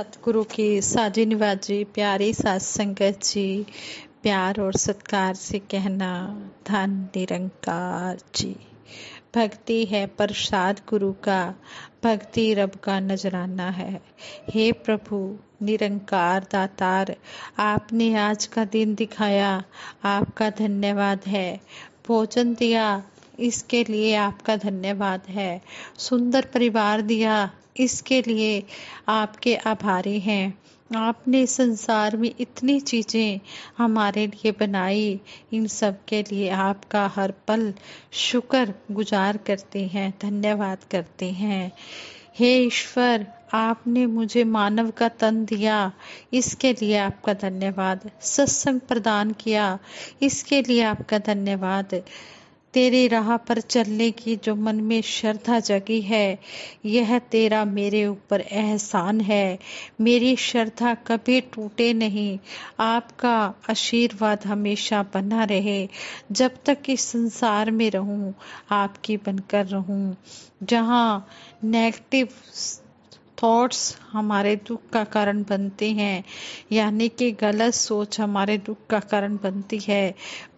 सतगुरु के साजी निवाजे प्यारे सात संगत जी प्यार और सत्कार से कहना धन निरंकार जी भक्ति है प्रसाद गुरु का भक्ति रब का नजराना है हे प्रभु निरंकार दातार आपने आज का दिन दिखाया आपका धन्यवाद है भोजन दिया इसके लिए आपका धन्यवाद है सुंदर परिवार दिया इसके लिए आपके आभारी हैं आपने संसार में इतनी चीज़ें हमारे लिए बनाई इन सब के लिए आपका हर पल शुक्र गुजार करते हैं धन्यवाद करते हैं हे ईश्वर आपने मुझे मानव का तन दिया इसके लिए आपका धन्यवाद सत्संग प्रदान किया इसके लिए आपका धन्यवाद तेरे राह पर चलने की जो मन में श्रद्धा जगी है यह तेरा मेरे ऊपर एहसान है मेरी श्रद्धा कभी टूटे नहीं आपका आशीर्वाद हमेशा बना रहे जब तक इस संसार में रहूं आपकी बनकर रहूं जहां नेगेटिव थॉट्स हमारे दुख का कारण बनते हैं यानी कि गलत सोच हमारे दुख का कारण बनती है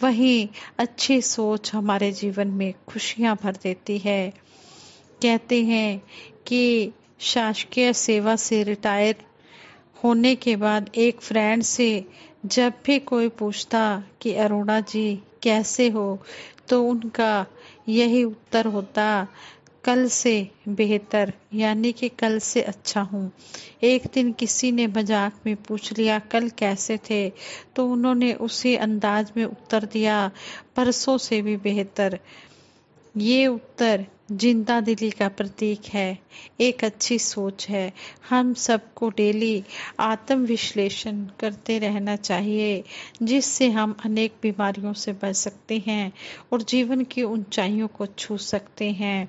वहीं अच्छी सोच हमारे जीवन में खुशियां भर देती है कहते हैं कि शासकीय सेवा से रिटायर होने के बाद एक फ्रेंड से जब भी कोई पूछता कि अरुणा जी कैसे हो तो उनका यही उत्तर होता कल से बेहतर यानी कि कल से अच्छा हूँ एक दिन किसी ने मजाक में पूछ लिया कल कैसे थे तो उन्होंने उसी अंदाज में उत्तर दिया परसों से भी बेहतर ये उत्तर जिंदा दिली का प्रतीक है एक अच्छी सोच है हम सबको डेली आत्म विश्लेषण करते रहना चाहिए जिससे हम अनेक बीमारियों से बच सकते हैं और जीवन की ऊंचाइयों को छू सकते हैं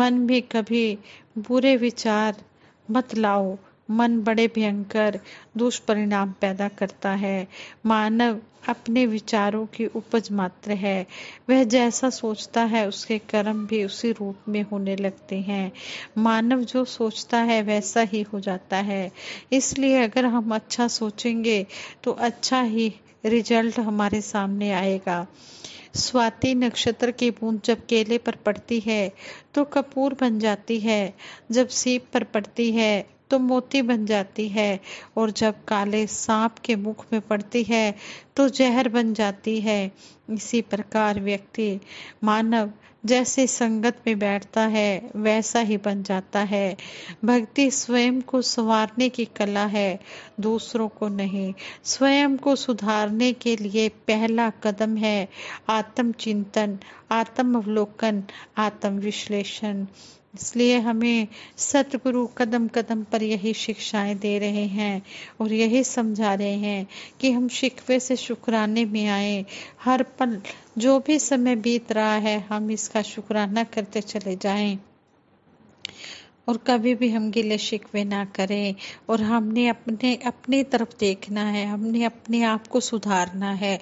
मन भी कभी बुरे विचार मत लाओ मन बड़े भयंकर दुष्परिणाम पैदा करता है मानव अपने विचारों की उपज मात्र है वह जैसा सोचता है उसके कर्म भी उसी रूप में होने लगते हैं मानव जो सोचता है वैसा ही हो जाता है इसलिए अगर हम अच्छा सोचेंगे तो अच्छा ही रिजल्ट हमारे सामने आएगा स्वाति नक्षत्र की बूंद जब केले पर पड़ती है तो कपूर बन जाती है जब सीप पर पड़ती है तो मोती बन जाती है और जब काले सांप के मुख में पड़ती है तो जहर बन जाती है इसी प्रकार व्यक्ति मानव जैसे संगत में बैठता है वैसा ही बन जाता है भक्ति स्वयं को संवारने की कला है दूसरों को नहीं स्वयं को सुधारने के लिए पहला कदम है आत्म चिंतन आत्म अवलोकन आत्म विश्लेषण इसलिए हमें सतगुरु कदम कदम पर यही शिक्षाएं दे रहे हैं और यही समझा रहे हैं कि हम शिकवे से शुक्राने में आए हर पल जो भी समय बीत रहा है हम इसका शुक्राना करते चले जाएं और कभी भी हम गिले शिकवे ना करें और हमने अपने अपने तरफ देखना है हमने अपने आप को सुधारना है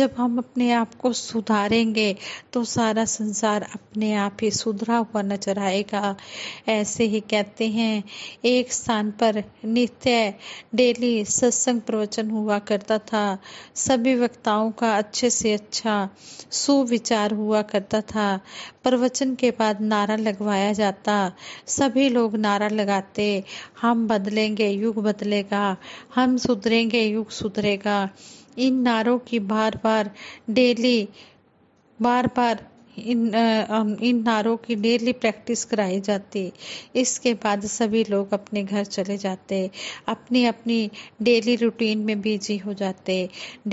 जब हम अपने आप को सुधारेंगे तो सारा संसार अपने आप ही सुधरा हुआ नजर आएगा ऐसे ही कहते हैं एक स्थान पर नित्य डेली सत्संग प्रवचन हुआ करता था सभी वक्ताओं का अच्छे से अच्छा सुविचार हुआ करता था प्रवचन के बाद नारा लगवाया जाता सभी सभी लोग नारा लगाते हम बदलेंगे युग बदलेगा हम सुधरेंगे युग सुधरेगा इन नारों की बार बार डेली बार बार इन इन नारों की डेली प्रैक्टिस कराई जाती इसके बाद सभी लोग अपने घर चले जाते अपनी अपनी डेली रूटीन में बिजी हो जाते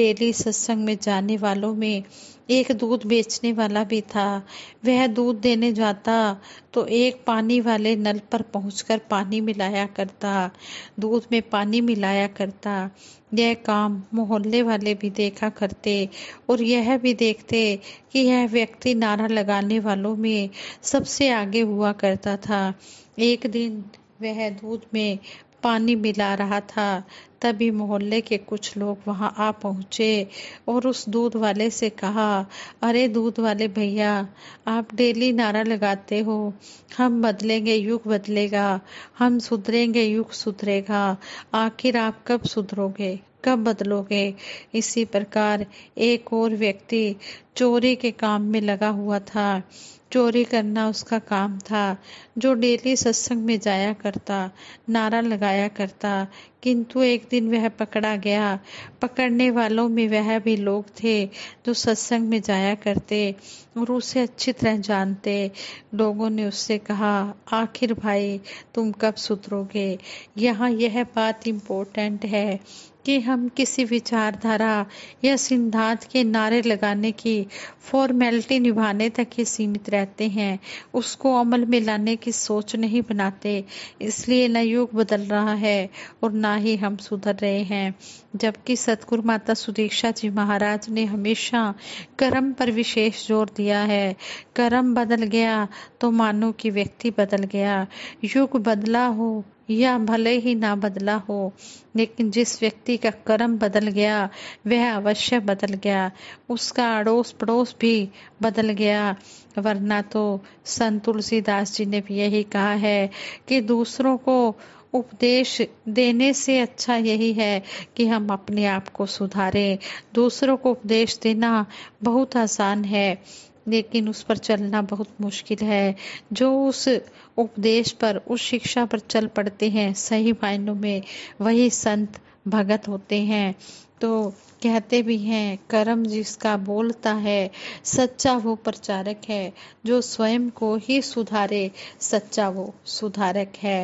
डेली सत्संग में जाने वालों में एक दूध बेचने वाला भी था वह दूध देने जाता तो एक पानी वाले नल पर पहुंचकर पानी मिलाया करता दूध में पानी मिलाया करता यह काम मोहल्ले वाले भी देखा करते और यह भी देखते कि यह व्यक्ति नारा लगाने वालों में सबसे आगे हुआ करता था एक दिन वह दूध में पानी मिला रहा था तभी मोहल्ले के कुछ लोग वहां आ पहुंचे और उस दूध वाले से कहा अरे दूध वाले भैया आप डेली नारा लगाते हो हम बदलेंगे युग बदलेगा हम सुधरेंगे युग सुधरेगा आखिर आप कब सुधरोगे कब बदलोगे इसी प्रकार एक और व्यक्ति चोरी के काम में लगा हुआ था चोरी करना उसका काम था जो डेली सत्संग में जाया करता नारा लगाया करता किंतु एक दिन वह पकड़ा गया पकड़ने वालों में वह भी लोग थे जो सत्संग में जाया करते और उसे अच्छी तरह जानते लोगों ने उससे कहा आखिर भाई तुम कब सुधरोगे यहाँ यह बात इम्पोर्टेंट है कि हम किसी विचारधारा या सिद्धांत के नारे लगाने की फॉर्मेलिटी निभाने तक ही सीमित रहते हैं उसको अमल में लाने की सोच नहीं बनाते इसलिए न युग बदल रहा है और ना ही हम सुधर रहे हैं जबकि सतगुरु माता सुदीक्षा जी महाराज ने हमेशा कर्म पर विशेष जोर दिया है कर्म बदल गया तो मानो कि व्यक्ति बदल गया युग बदला हो या भले ही ना बदला हो लेकिन जिस व्यक्ति का कर्म बदल गया वह अवश्य बदल गया उसका अड़ोस पड़ोस भी बदल गया वरना तो संत तुलसीदास जी ने भी यही कहा है कि दूसरों को उपदेश देने से अच्छा यही है कि हम अपने आप को सुधारें दूसरों को उपदेश देना बहुत आसान है लेकिन उस पर चलना बहुत मुश्किल है जो उस उपदेश पर उस शिक्षा पर चल पड़ते हैं सही मायनों में वही संत भगत होते हैं तो कहते भी हैं कर्म जिसका बोलता है सच्चा वो प्रचारक है जो स्वयं को ही सुधारे सच्चा वो सुधारक है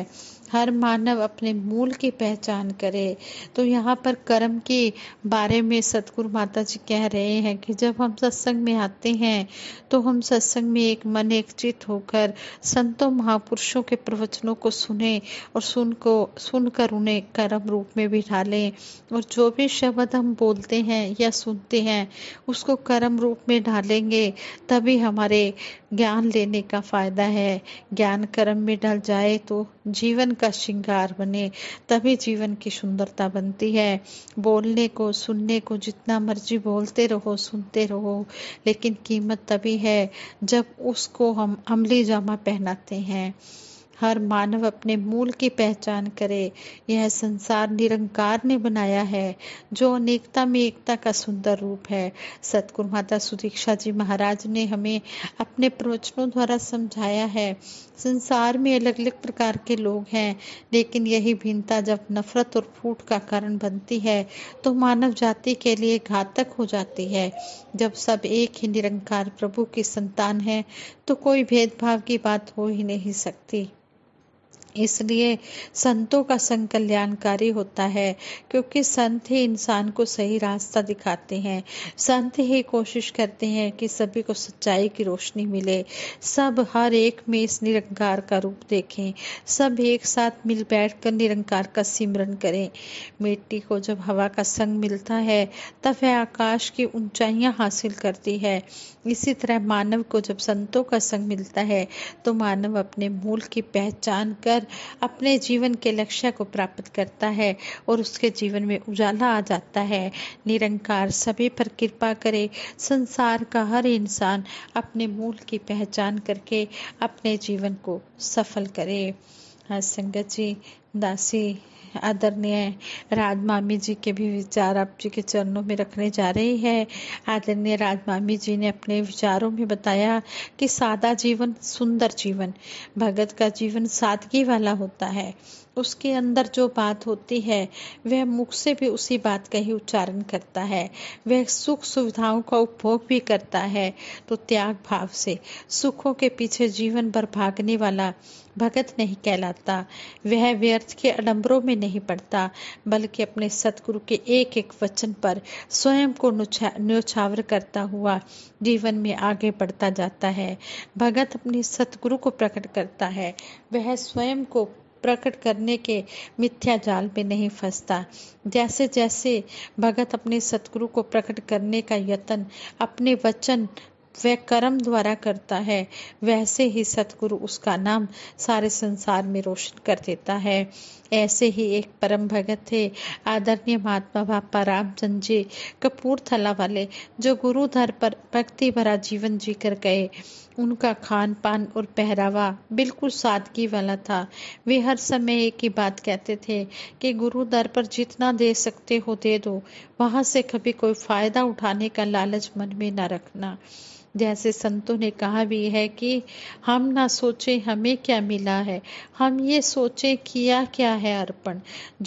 हर मानव अपने मूल की पहचान करे तो यहाँ पर कर्म के बारे में सतगुरु माता जी कह रहे हैं कि जब हम सत्संग में आते हैं तो हम सत्संग में एक मन एक चित होकर संतों महापुरुषों के प्रवचनों को सुने और सुन को सुनकर उन्हें कर्म रूप में भी ढालें और जो भी शब्द हम बोलते हैं या सुनते हैं उसको कर्म रूप में ढालेंगे तभी हमारे ज्ञान लेने का फायदा है ज्ञान कर्म में डल जाए तो जीवन का श्रृंगार बने तभी जीवन की सुंदरता बनती है बोलने को सुनने को जितना मर्जी बोलते रहो सुनते रहो लेकिन कीमत तभी है जब उसको हम अमली जामा पहनाते हैं हर मानव अपने मूल की पहचान करे यह संसार निरंकार ने बनाया है जो अनेकता में एकता का सुंदर रूप है सतगुरु माता सुदीक्षा जी महाराज ने हमें अपने प्रवचनों द्वारा समझाया है संसार में अलग अलग प्रकार के लोग हैं लेकिन यही भिन्नता जब नफरत और फूट का कारण बनती है तो मानव जाति के लिए घातक हो जाती है जब सब एक ही निरंकार प्रभु की संतान है तो कोई भेदभाव की बात हो ही नहीं सकती इसलिए संतों का संग कल्याणकारी होता है क्योंकि संत ही इंसान को सही रास्ता दिखाते हैं संत ही कोशिश करते हैं कि सभी को सच्चाई की रोशनी मिले सब हर एक में इस निरंकार का रूप देखें सब एक साथ मिल बैठ कर निरंकार का सिमरन करें मिट्टी को जब हवा का संग मिलता है तब वह आकाश की ऊंचाइयां हासिल करती है इसी तरह मानव को जब संतों का संग मिलता है तो मानव अपने मूल की पहचान कर अपने जीवन के लक्ष्य को प्राप्त करता है और उसके जीवन में उजाला आ जाता है निरंकार सभी पर कृपा करे संसार का हर इंसान अपने मूल की पहचान करके अपने जीवन को सफल करे हाँ संगत जी दासी आदरणीय राज मामी जी के भी विचार आप जी के चरणों में रखने जा रही है आदरणीय राज मामी जी ने अपने विचारों में बताया कि सादा जीवन सुंदर जीवन भगत का जीवन सादगी वाला होता है उसके अंदर जो बात होती है वह मुख से भी उसी बात का ही उच्चारण करता है वह सुख सुविधाओं का उपभोग भी करता है तो त्याग भाव से सुखों के पीछे जीवन भर भागने वाला भगत नहीं कहलाता वह व्यर्थ के अडंबरों में नहीं पड़ता बल्कि अपने सतगुरु के एक एक वचन पर स्वयं को न्योछावर करता हुआ जीवन में आगे बढ़ता जाता है भगत अपने सतगुरु को प्रकट करता है वह स्वयं को प्रकट करने के मिथ्या जाल में नहीं फंसता जैसे जैसे भगत अपने सतगुरु को प्रकट करने का यत्न अपने वचन वह कर्म द्वारा करता है वैसे ही सतगुरु उसका नाम सारे संसार में रोशन कर देता है ऐसे ही एक परम भगत थे आदरणीय महात्मा बापा रामचंद जी कपूरथला वाले जो गुरुधर पर भक्ति भरा जीवन जी कर गए उनका खान पान और पहरावा बिल्कुल सादगी वाला था वे हर समय एक ही बात कहते थे कि गुरु दर पर जितना दे सकते हो दे दो वहां से कभी कोई फायदा उठाने का लालच मन में न रखना जैसे संतों ने कहा भी है कि हम ना सोचें हमें क्या मिला है हम ये सोचें किया क्या है अर्पण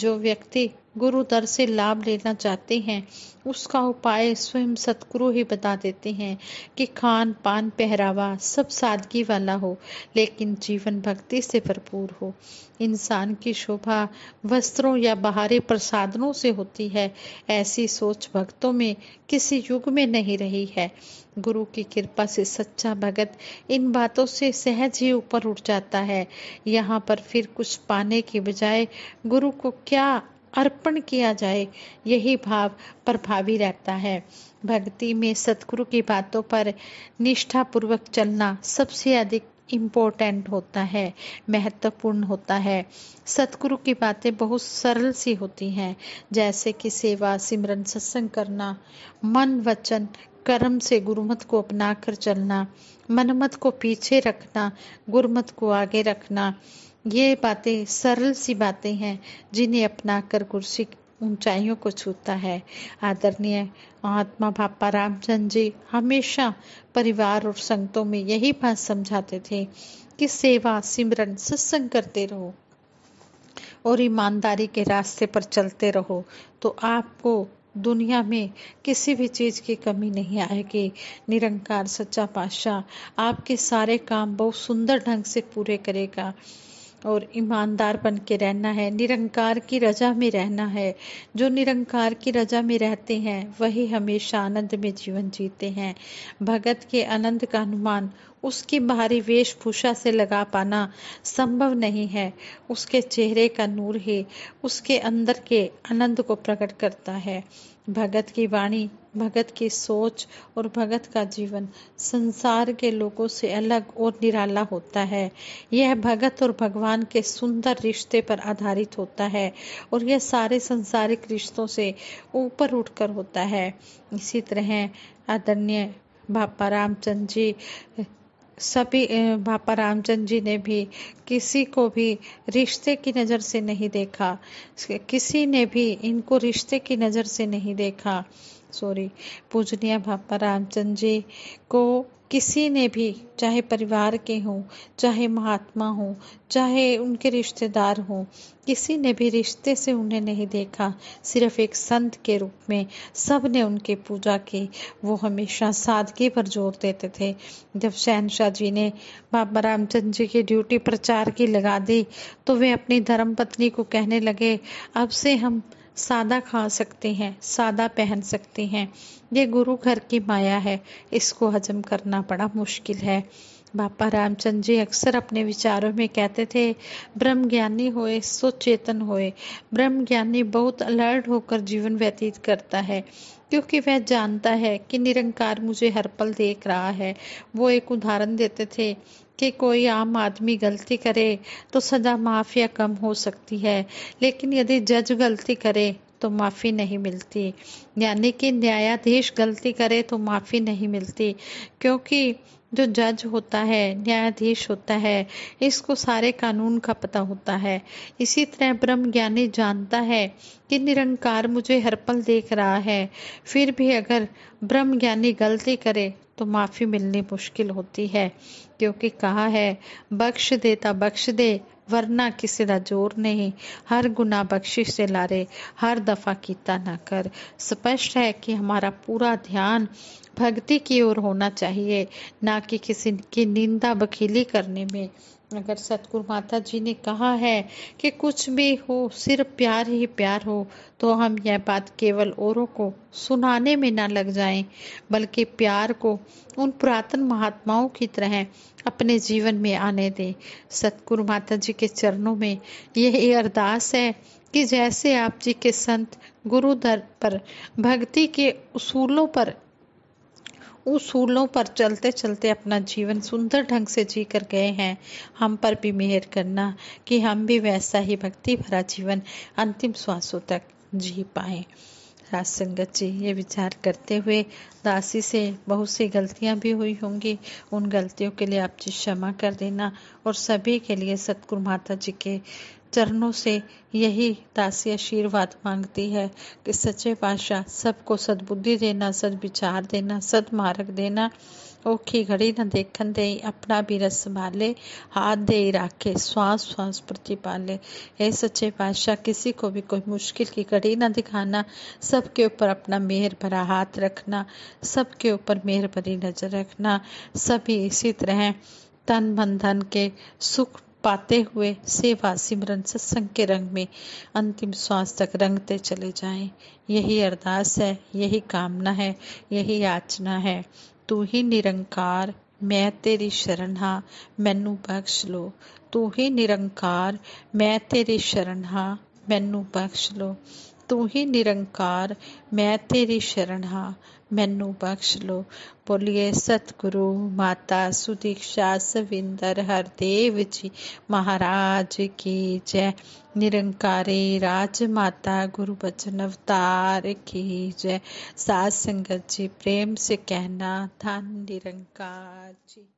जो व्यक्ति गुरु दर से लाभ लेना चाहते हैं उसका उपाय स्वयं सतगुरु ही बता देते हैं कि खान पान पहरावा सब सादगी वाला हो लेकिन जीवन भक्ति से भरपूर हो इंसान की शोभा वस्त्रों या बाहरी प्रसादनों से होती है ऐसी सोच भक्तों में किसी युग में नहीं रही है गुरु की कृपा से सच्चा भगत इन बातों से सहज ही ऊपर उठ जाता है यहाँ पर फिर कुछ पाने के बजाय गुरु को क्या अर्पण किया जाए यही भाव प्रभावी रहता है भक्ति में सतगुरु की बातों पर निष्ठापूर्वक चलना सबसे अधिक इम्पोर्टेंट होता है महत्वपूर्ण होता है सतगुरु की बातें बहुत सरल सी होती हैं जैसे कि सेवा सिमरन सत्संग करना मन वचन कर्म से गुरुमत को अपना कर चलना मनमत को पीछे रखना गुरुमत को आगे रखना ये बातें सरल सी बातें हैं जिन्हें अपनाकर कुर्सी ऊंचाइयों को छूता है आदरणीय महात्मा भापा रामचंद जी हमेशा परिवार और संगतों में यही बात समझाते थे कि सेवा सिमरन सत्संग करते रहो और ईमानदारी के रास्ते पर चलते रहो तो आपको दुनिया में किसी भी चीज़ की कमी नहीं आएगी निरंकार सच्चा पाशाह आपके सारे काम बहुत सुंदर ढंग से पूरे करेगा और ईमानदार बन के रहना है निरंकार की रजा में रहना है जो निरंकार की रजा में रहते हैं वही हमेशा आनंद में जीवन जीते हैं भगत के आनंद का अनुमान उसकी बाहरी वेशभूषा से लगा पाना संभव नहीं है उसके चेहरे का नूर ही उसके अंदर के आनंद को प्रकट करता है भगत की वाणी भगत की सोच और भगत का जीवन संसार के लोगों से अलग और निराला होता है यह भगत और भगवान के सुंदर रिश्ते पर आधारित होता है और यह सारे संसारिक रिश्तों से ऊपर उठकर होता है इसी तरह आदरणीय बापा रामचंद्र जी सभी बापा रामचंद्र जी ने भी किसी को भी रिश्ते की नज़र से नहीं देखा किसी ने भी इनको रिश्ते की नज़र से नहीं देखा सॉरी पूजनीय बापा रामचंद्र जी को किसी ने भी चाहे परिवार के हों चाहे महात्मा हों चाहे उनके रिश्तेदार हों किसी ने भी रिश्ते से उन्हें नहीं देखा सिर्फ एक संत के रूप में सब ने उनकी पूजा की वो हमेशा सादगी पर जोर देते थे जब शहनशाह जी ने बाबा रामचंद्र जी की ड्यूटी प्रचार की लगा दी तो वे अपनी धर्म पत्नी को कहने लगे अब से हम सादा खा सकते हैं सादा पहन सकते हैं ये गुरु घर की माया है इसको हजम करना बड़ा मुश्किल है बापा रामचंद्र जी अक्सर अपने विचारों में कहते थे ब्रह्म ज्ञानी होए सो चेतन होए ब्रह्म ज्ञानी बहुत अलर्ट होकर जीवन व्यतीत करता है क्योंकि वह जानता है कि निरंकार मुझे हर पल देख रहा है वो एक उदाहरण देते थे कि कोई आम आदमी गलती करे तो सज़ा माफ़ या कम हो सकती है लेकिन यदि जज गलती करे तो माफ़ी नहीं मिलती यानी कि न्यायाधीश गलती करे तो माफ़ी नहीं मिलती क्योंकि जो जज होता है न्यायाधीश होता है इसको सारे कानून का पता होता है इसी तरह ब्रह्म ज्ञानी जानता है कि निरंकार मुझे हर पल देख रहा है फिर भी अगर ब्रह्म ज्ञानी गलती करे तो माफ़ी मिलनी मुश्किल होती है क्योंकि कहा है बख्श देता बख्श दे वरना किसी का जोर नहीं हर गुना बख्शिश से लारे हर दफ़ा कीता ना कर स्पष्ट है कि हमारा पूरा ध्यान भक्ति की ओर होना चाहिए ना कि किसी की निंदा बखीली करने में अगर सतगुरु माता जी ने कहा है कि कुछ भी हो सिर्फ प्यार ही प्यार हो तो हम यह बात केवल औरों को सुनाने में ना लग जाएं बल्कि प्यार को उन पुरातन महात्माओं की तरह अपने जीवन में आने दें सतगुरु माता जी के चरणों में यही अरदास है कि जैसे आप जी के संत गुरु दर पर भक्ति के उसूलों पर उसूलों पर चलते चलते अपना जीवन सुंदर ढंग से जी कर गए हैं हम पर भी मेहर करना कि हम भी वैसा ही भक्ति भरा जीवन अंतिम श्वासों तक जी पाएं राज संगत जी ये विचार करते हुए दासी से बहुत सी गलतियां भी हुई होंगी उन गलतियों के लिए आप जी क्षमा कर देना और सभी के लिए सतगुरु माता जी के चरणों से यही दासी आशीर्वाद मांगती है कि सच्चे पातशाह सबको सद्बुद्धि देना सद्विचार देना सदमार्ग देना औखी घड़ी ना ਦੇਖਣ ਦੇ ਆਪਣਾ ਵੀ ਰਸ ਸੰਭਾਲੇ हाथ दे राखे श्वास श्वास प्रति पाले हे सच्चे बादशाह किसी को भी कोई मुश्किल की घड़ी ना दिखाना सबके ऊपर अपना मेहर भरा हाथ रखना सबके ऊपर मेहर भरी नजर रखना सभी इसी तरह तन मन धन के सुख पाते हुए सेवा सिमरन सत्संग के रंग में अंतिम श्वास तक रंगते चले जाएं यही अरदास है यही कामना है यही याचना है ਤੂੰ ਹੀ ਨਿਰੰਕਾਰ ਮੈਂ ਤੇਰੀ ਸ਼ਰਨ ਹਾਂ ਮੈਨੂੰ ਬਖਸ਼ ਲੋ ਤੂੰ ਹੀ ਨਿਰੰਕਾਰ ਮੈਂ ਤੇਰੀ ਸ਼ਰਨ ਹਾਂ ਮੈਨੂੰ ਬਖਸ਼ ਲੋ ਤੂੰ ਹੀ ਨਿਰੰਕਾਰ ਮੈਂ ਤੇਰੀ ਸ਼ਰਨ ਹਾਂ ਮੈਨੂੰ ਬਖਸ਼ ਲੋ ਬੋਲੀਏ ਸਤਿਗੁਰੂ ਮਾਤਾ ਸੁਦੀਕਸ਼ਾ ਸਵਿੰਦਰ ਹਰਦੇਵ ਜੀ ਮਹਾਰਾਜ ਕੀ ਜੈ निरंकारी राज माता गुरु बचन अवतार की जय सात जी प्रेम से कहना धन निरंकार जी